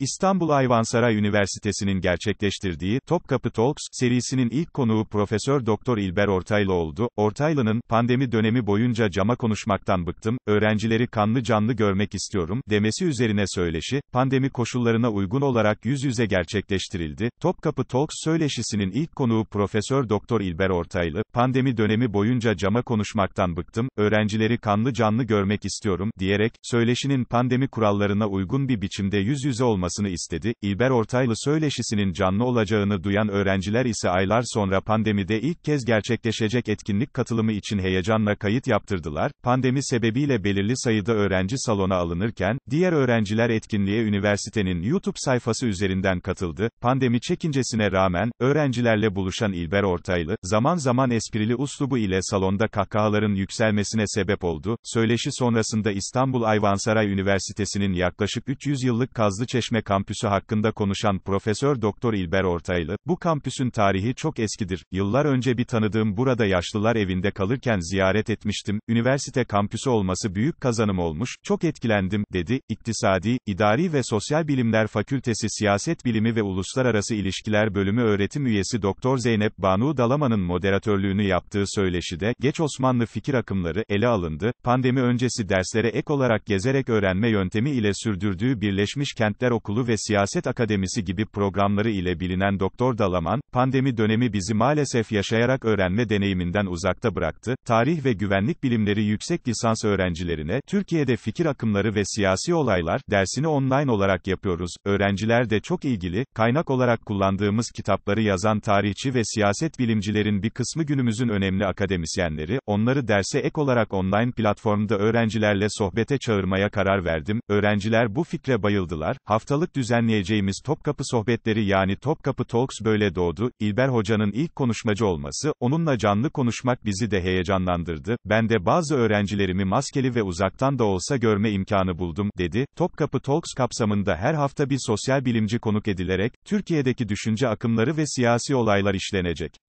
İstanbul Ayvansaray Üniversitesi'nin gerçekleştirdiği Topkapı Talks serisinin ilk konuğu Profesör Doktor İlber Ortaylı oldu. Ortaylı'nın pandemi dönemi boyunca cama konuşmaktan bıktım, öğrencileri kanlı canlı görmek istiyorum demesi üzerine söyleşi pandemi koşullarına uygun olarak yüz yüze gerçekleştirildi. Topkapı Talks söyleşisinin ilk konuğu Profesör Doktor İlber Ortaylı, pandemi dönemi boyunca cama konuşmaktan bıktım, öğrencileri kanlı canlı görmek istiyorum diyerek söyleşinin pandemi kurallarına uygun bir biçimde yüz yüze olması yapılmasını istedi. İlber Ortaylı söyleşisinin canlı olacağını duyan öğrenciler ise aylar sonra pandemide ilk kez gerçekleşecek etkinlik katılımı için heyecanla kayıt yaptırdılar. Pandemi sebebiyle belirli sayıda öğrenci salona alınırken, diğer öğrenciler etkinliğe üniversitenin YouTube sayfası üzerinden katıldı. Pandemi çekincesine rağmen, öğrencilerle buluşan İlber Ortaylı, zaman zaman esprili uslubu ile salonda kahkahaların yükselmesine sebep oldu. Söyleşi sonrasında İstanbul Ayvansaray Üniversitesi'nin yaklaşık 300 yıllık Kazlı Çeşme Defne Kampüsü hakkında konuşan Profesör Doktor İlber Ortaylı, bu kampüsün tarihi çok eskidir. Yıllar önce bir tanıdığım burada yaşlılar evinde kalırken ziyaret etmiştim. Üniversite kampüsü olması büyük kazanım olmuş. Çok etkilendim dedi. İktisadi, İdari ve Sosyal Bilimler Fakültesi Siyaset Bilimi ve Uluslararası İlişkiler Bölümü öğretim üyesi Doktor Zeynep Banu Dalaman'ın moderatörlüğünü yaptığı söyleşide geç Osmanlı fikir akımları ele alındı. Pandemi öncesi derslere ek olarak gezerek öğrenme yöntemi ile sürdürdüğü Birleşmiş Kentler Okulu Okulu ve Siyaset Akademisi gibi programları ile bilinen Doktor Dalaman, pandemi dönemi bizi maalesef yaşayarak öğrenme deneyiminden uzakta bıraktı. Tarih ve güvenlik bilimleri yüksek lisans öğrencilerine Türkiye'de fikir akımları ve siyasi olaylar dersini online olarak yapıyoruz. Öğrenciler de çok ilgili. Kaynak olarak kullandığımız kitapları yazan tarihçi ve siyaset bilimcilerin bir kısmı günümüzün önemli akademisyenleri. Onları derse ek olarak online platformda öğrencilerle sohbete çağırmaya karar verdim. Öğrenciler bu fikre bayıldılar. Hafta haftalık düzenleyeceğimiz Topkapı sohbetleri yani Topkapı Talks böyle doğdu. İlber Hoca'nın ilk konuşmacı olması, onunla canlı konuşmak bizi de heyecanlandırdı. Ben de bazı öğrencilerimi maskeli ve uzaktan da olsa görme imkanı buldum, dedi. Topkapı Talks kapsamında her hafta bir sosyal bilimci konuk edilerek, Türkiye'deki düşünce akımları ve siyasi olaylar işlenecek.